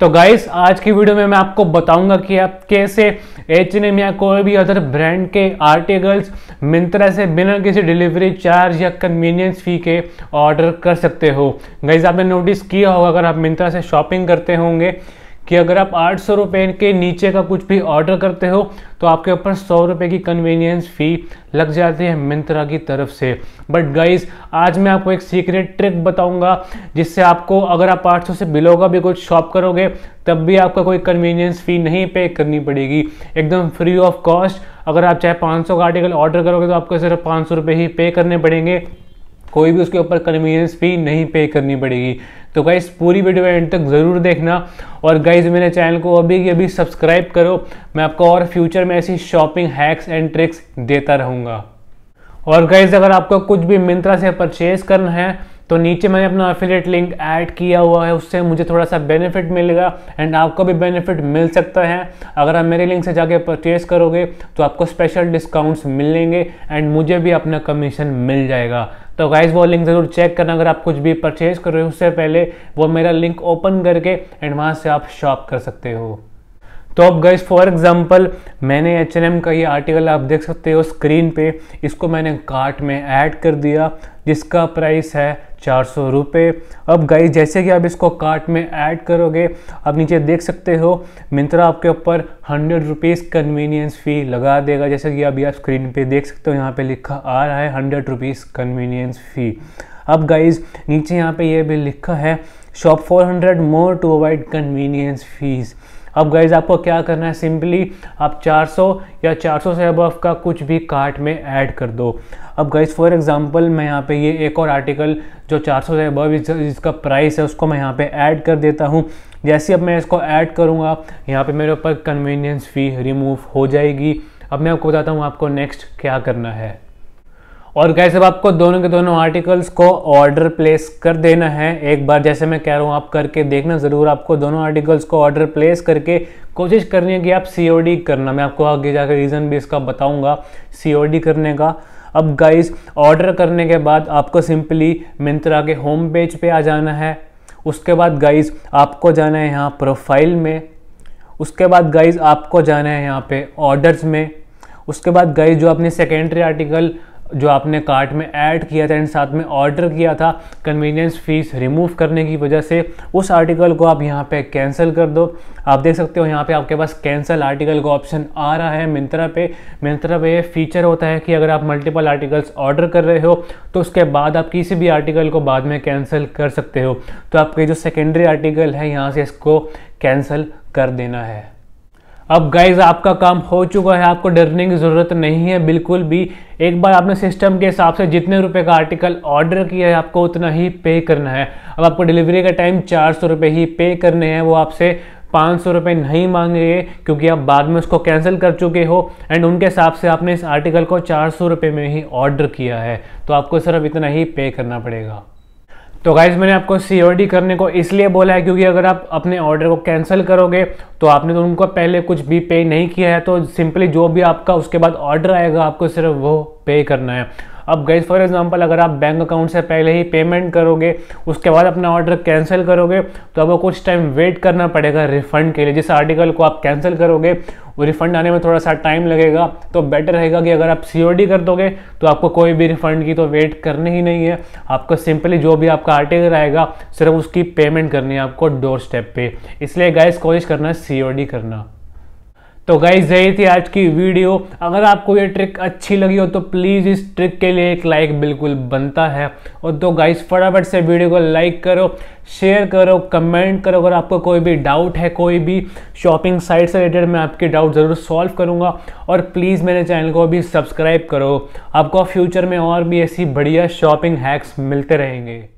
तो गाइस आज की वीडियो में मैं आपको बताऊंगा कि आप कैसे एच एन या कोई भी अदर ब्रांड के आर्टिकल्स मिंत्रा से बिना किसी डिलीवरी चार्ज या कन्वीनियंस फ़ी के ऑर्डर कर सकते हो गाइस आपने नोटिस किया होगा अगर आप मिंत्रा से शॉपिंग करते होंगे कि अगर आप आठ सौ रुपये के नीचे का कुछ भी ऑर्डर करते हो तो आपके ऊपर सौ रुपये की कन्वीनियंस फ़ी लग जाती है मिंत्रा की तरफ से बट गाइज आज मैं आपको एक सीक्रेट ट्रिक बताऊंगा जिससे आपको अगर आप आठ सौ से बिलो का भी कुछ शॉप करोगे तब भी आपका कोई कन्वीनियंस फ़ी नहीं पे करनी पड़ेगी एकदम फ्री ऑफ कॉस्ट अगर आप चाहे पाँच सौ का आर्टिकल ऑर्डर करोगे तो आपको सिर्फ पाँच सौ रुपये ही पे करने पड़ेंगे कोई भी उसके ऊपर कन्वीनियंस फ़ी नहीं पे करनी पड़ेगी तो गाइज़ पूरी वीडियो एंड तक ज़रूर देखना और गाइज़ मेरे चैनल को अभी की अभी सब्सक्राइब करो मैं आपको और फ्यूचर में ऐसी शॉपिंग हैक्स एंड ट्रिक्स देता रहूँगा और गाइज़ अगर आपको कुछ भी मिंत्रा से परचेज़ करना है तो नीचे मैंने अपना एफिलेट लिंक ऐड किया हुआ है उससे मुझे थोड़ा सा बेनिफिट मिलेगा एंड आपको भी बेनिफिट मिल सकता है अगर आप मेरे लिंक से जाके परचेज करोगे तो आपको स्पेशल डिस्काउंट्स मिलेंगे एंड मुझे भी अपना कमीशन मिल जाएगा तो गाइज वो लिंक ज़रूर चेक करना अगर आप कुछ भी परचेज कर रहे हो उससे पहले वो मेरा लिंक ओपन करके एंड वहाँ से आप शॉप कर सकते हो तो अब गाइज फॉर एग्जांपल मैंने एच का ये आर्टिकल आप देख सकते हो स्क्रीन पे इसको मैंने कार्ट में ऐड कर दिया जिसका प्राइस है चार सौ रुपये अब गाइस जैसे कि आप इसको कार्ट में ऐड करोगे आप नीचे देख सकते हो मिंत्रा आपके ऊपर हंड्रेड रुपीज़ कन्वीनियंस फ़ी लगा देगा जैसे कि अभी आप स्क्रीन पे देख सकते हो यहाँ पे लिखा आ रहा है हंड्रेड रुपीज़ कन्वीनियंस फ़ी अब गाइज नीचे यहाँ पे ये भी लिखा है shop for more to avoid convenience fees अब गाइज आपको क्या करना है सिंपली आप 400 या 400 से अबव का कुछ भी कार्ट में ऐड कर दो अब गाइज फॉर एग्जांपल मैं यहाँ पे ये एक और आर्टिकल जो 400 से अबव इसका प्राइस है उसको मैं यहाँ पे ऐड कर देता हूँ जैसे अब मैं इसको ऐड करूँगा यहाँ पर मेरे ऊपर कन्वीनियंस फ़ी रिमूव हो जाएगी अब मैं आपको बताता हूँ आपको नेक्स्ट क्या करना है और गैस अब आपको दोनों के दोनों आर्टिकल्स को ऑर्डर प्लेस कर देना है एक बार जैसे मैं कह रहा हूँ आप करके देखना ज़रूर आपको दोनों आर्टिकल्स को ऑर्डर प्लेस करके कोशिश करनी है कि आप सी करना मैं आपको आगे जाकर रीज़न भी इसका बताऊँगा सी करने का अब गाइस ऑर्डर करने के बाद आपको सिंपली मिंत्रा के होम पेज पे आ जाना है उसके बाद गाइस आपको जाना है यहाँ प्रोफाइल में उसके बाद गाइस आपको जाना है यहाँ पे ऑर्डर्स में उसके बाद गाइस जो आपने सेकेंडरी आर्टिकल जो आपने कार्ट में ऐड किया था एंड साथ में ऑर्डर किया था कन्वीनियंस फ़ीस रिमूव करने की वजह से उस आर्टिकल को आप यहाँ पे कैंसिल कर दो आप देख सकते हो यहाँ पे आपके पास कैंसिल आर्टिकल का ऑप्शन आ रहा है मिंत्रा पे मिंत्रा पे फीचर होता है कि अगर आप मल्टीपल आर्टिकल्स ऑर्डर कर रहे हो तो उसके बाद आप किसी भी आर्टिकल को बाद में कैंसिल कर सकते हो तो आपके जो सेकेंडरी आर्टिकल है यहाँ से इसको कैंसिल कर देना है अब गाइज आपका काम हो चुका है आपको डरने की ज़रूरत नहीं है बिल्कुल भी एक बार आपने सिस्टम के हिसाब से जितने रुपए का आर्टिकल ऑर्डर किया है आपको उतना ही पे करना है अब आपको डिलीवरी का टाइम चार सौ रुपये ही पे करने हैं वो आपसे पाँच सौ रुपये नहीं मांगेंगे क्योंकि आप बाद में उसको कैंसिल कर चुके हो एंड उनके हिसाब से आपने इस आर्टिकल को चार सौ रुपये में ही ऑर्डर किया है तो आपको सिर्फ इतना ही पे करना पड़ेगा तो गाइज मैंने आपको सी करने को इसलिए बोला है क्योंकि अगर आप अपने ऑर्डर को कैंसिल करोगे तो आपने तो उनको पहले कुछ भी पे नहीं किया है तो सिंपली जो भी आपका उसके बाद ऑर्डर आएगा आपको सिर्फ वो पे करना है अब गैस फॉर एग्जांपल अगर आप बैंक अकाउंट से पहले ही पेमेंट करोगे उसके बाद अपना ऑर्डर कैंसिल करोगे तो आपको कुछ टाइम वेट करना पड़ेगा रिफंड के लिए जिस आर्टिकल को आप कैंसिल करोगे वो रिफंड आने में थोड़ा सा टाइम लगेगा तो बेटर रहेगा कि अगर आप सी कर दोगे तो आपको कोई भी रिफंड की तो वेट करनी ही नहीं है आपको सिंपली जो भी आपका आर्टिकल आएगा सिर्फ उसकी पेमेंट करनी है आपको डोर स्टेप पर इसलिए गैस कोशिश करना है सी करना तो गाइज यही थी आज की वीडियो अगर आपको ये ट्रिक अच्छी लगी हो तो प्लीज़ इस ट्रिक के लिए एक लाइक बिल्कुल बनता है और तो गाइज फटाफट से वीडियो को लाइक करो शेयर करो कमेंट करो अगर आपको कोई भी डाउट है कोई भी शॉपिंग साइट से रिलेटेड मैं आपके डाउट ज़रूर सॉल्व करूँगा और प्लीज़ मेरे चैनल को भी सब्सक्राइब करो आपको फ्यूचर में और भी ऐसी बढ़िया शॉपिंग हैक्स मिलते रहेंगे